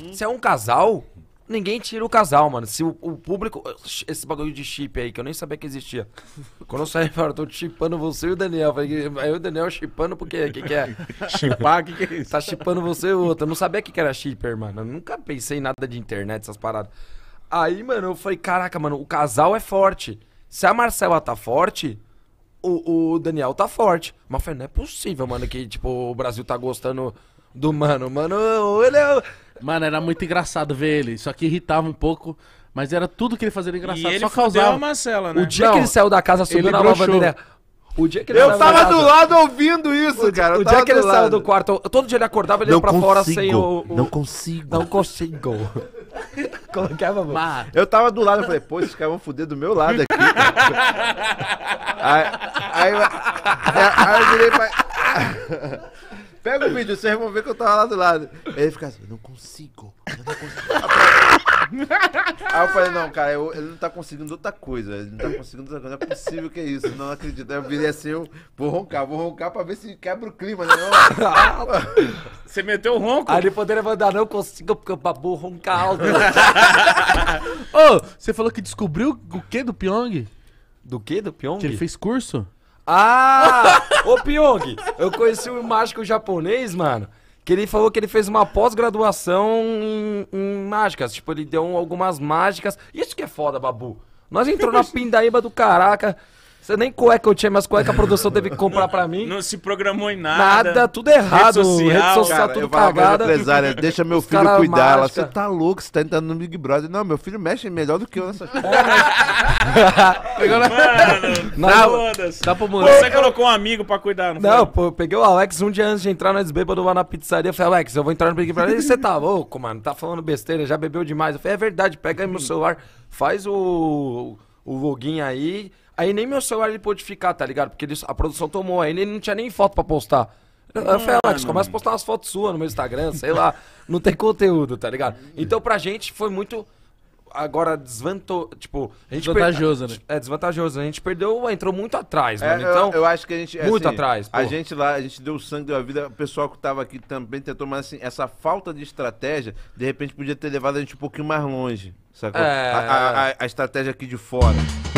Uhum. Se é um casal, ninguém tira o casal, mano. Se o, o, público. Esse bagulho de chip aí, que eu nem sabia que existia. Quando eu saí, eu tô chipando você e o Daniel. falei, aí o Daniel é chipando porque O que, que é? Chipar, o que, que é isso? Tá chipando você e o outro. Eu não sabia que, que era shipper, mano. Eu nunca pensei em nada de internet, essas paradas. Aí, mano, eu falei, caraca, mano, o casal é forte. Se a Marcela tá forte, o, o Daniel tá forte. Mas não é possível, mano, que tipo, o Brasil tá gostando do mano. Mano, ele é. Mano, era muito engraçado ver ele. Só que irritava um pouco. Mas era tudo que ele fazia engraçado. E ele só causava. A Marcela, né? O dia não, que ele saiu da casa subiu na nova dele. O dia que ele eu tava do lado ouvindo isso, o cara. o dia que ele lado. saiu do quarto, todo dia ele acordava, ele não ia pra consigo, fora sem o, o... Não consigo. Não consigo. Como que é, Babu? Marra. Eu tava do lado, eu falei, pô, esses caras vão foder do meu lado aqui. aí, aí, aí, eu virei pra. Pega o vídeo, vocês vão ver que eu tava lá do lado. Aí ele fica assim, eu não consigo, eu não consigo. Aí eu falei, não, cara, eu, ele não tá conseguindo outra coisa. Ele não tá conseguindo outra coisa. Não é possível que é isso. Não acredito. Aí eu virei assim, eu vou roncar, vou roncar pra ver se quebra o clima, né? Você meteu um ronco. Aí ele poderia mandar, não consigo, porque o babu ronca alto. Ô, você falou que descobriu o que do Pyong? Do que do Pyong? Que ele fez curso? Ah! Ô, Pyong, eu conheci um mágico japonês, mano. Que ele falou que ele fez uma pós-graduação em, em, mágicas. Tipo, ele deu algumas mágicas. Isso que é foda, Babu. Nós entrou na pindaíba do caraca. Você nem cueca eu tinha, mas cueca a produção teve que comprar pra mim. Não se programou em nada. Nada, tudo errado. Rede social, rede social cara, tudo cagada. Empresária, deixa meu filho cuidar. Ela, você tá louco, você tá entrando no Big Brother. Não, meu filho mexe melhor do que eu nessa Pegou na... Mano, tá Dá tá pro moleque. Você colocou um amigo pra cuidar, não foi? Não, pô, eu peguei o Alex um dia antes de entrar, nós bêbados lá na pizzaria. Eu falei, Alex, eu vou entrar no Big Brother. E você tá louco, mano, tá falando besteira, já bebeu demais. Eu falei, é verdade, pega aí meu hum. celular, faz o, o login aí Aí nem meu celular ele pôde ficar, tá ligado? Porque ele, a produção tomou, aí ele não tinha nem foto pra postar. Eu, falei, Alex, começa a postar umas fotos suas no meu Instagram, sei lá. não tem conteúdo, tá ligado? Hum. Então pra gente foi muito agora desvantou, tipo, desvantajoso, per... né? É desvantajoso, a gente perdeu, entrou muito atrás, é, mano. É, então, eu, eu, acho que a gente muito assim, atrás. Pô. A gente lá, a gente deu sangue da vida, o pessoal que tava aqui também tentou, mas assim, essa falta de estratégia, de repente podia ter levado a gente um pouquinho mais longe, sacou? É... A, a, a, a estratégia aqui de fora.